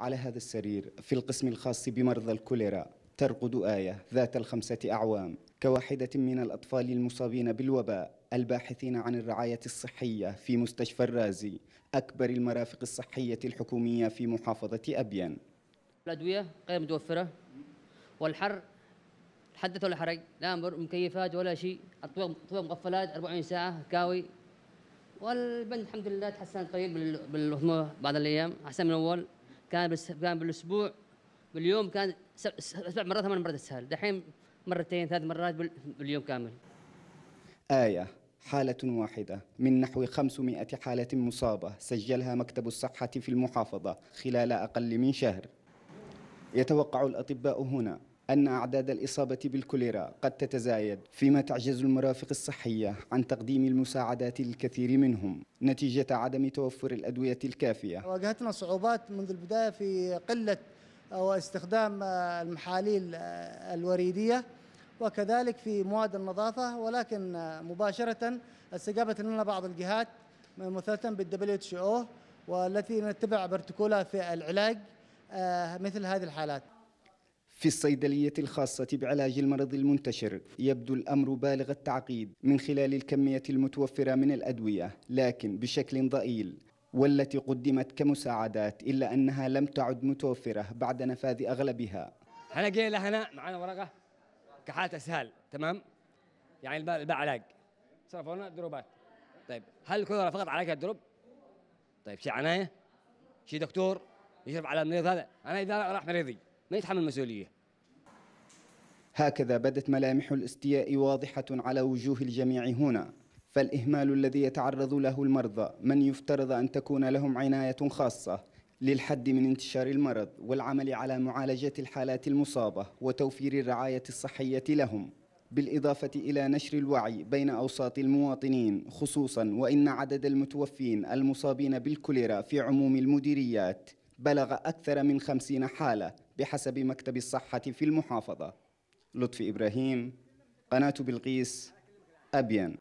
على هذا السرير في القسم الخاص بمرضى الكوليرا ترقد آية ذات الخمسة أعوام كواحدة من الأطفال المصابين بالوباء الباحثين عن الرعاية الصحية في مستشفى الرازي أكبر المرافق الصحية الحكومية في محافظة أبيان الأدوية غير متوفرة والحر حدث ولا حرج لا مكيفات ولا شيء الطبيب مغفلات 24 ساعة كاوي والبنت الحمد لله تحسنت بالهضم بعد الأيام أحسن من أول كان كان بالاسبوع باليوم كان سبع مرات ثمان مرات السهل دحين مرتين ثلاث مرات باليوم كامل آية حالة واحدة من نحو 500 حالة مصابة سجلها مكتب الصحة في المحافظة خلال أقل من شهر يتوقع الأطباء هنا أن أعداد الإصابة بالكوليرا قد تتزايد فيما تعجز المرافق الصحية عن تقديم المساعدات للكثير منهم نتيجة عدم توفر الأدوية الكافية واجهتنا صعوبات منذ البداية في قلة أو استخدام المحاليل الوريدية وكذلك في مواد النظافة ولكن مباشرة استجابت لنا بعض الجهات مثلا بالدبليو اتش او والتي نتبع بروتوكولها في العلاج آه، مثل هذه الحالات في الصيدلية الخاصة بعلاج المرض المنتشر يبدو الأمر بالغ التعقيد من خلال الكمية المتوفرة من الأدوية لكن بشكل ضئيل والتي قدمت كمساعدات إلا أنها لم تعد متوفرة بعد نفاذ أغلبها هنا جينا هنا معنا ورقة كحالة أسهال تمام يعني الباء علاج صرفوا لنا دروبات طيب هل الكوليرا فقط علاج الدروب؟ طيب شي عناية؟ شي دكتور يشرف على المريض هذا أنا إذا راح مريضي ما يتحمل مسؤوليه هكذا بدت ملامح الاستياء واضحه على وجوه الجميع هنا فالاهمال الذي يتعرض له المرضى من يفترض ان تكون لهم عنايه خاصه للحد من انتشار المرض والعمل على معالجه الحالات المصابه وتوفير الرعايه الصحيه لهم بالإضافة إلى نشر الوعي بين أوساط المواطنين خصوصا وإن عدد المتوفين المصابين بالكوليرا في عموم المديريات بلغ أكثر من خمسين حالة بحسب مكتب الصحة في المحافظة لطفي إبراهيم قناة بلقيس أبين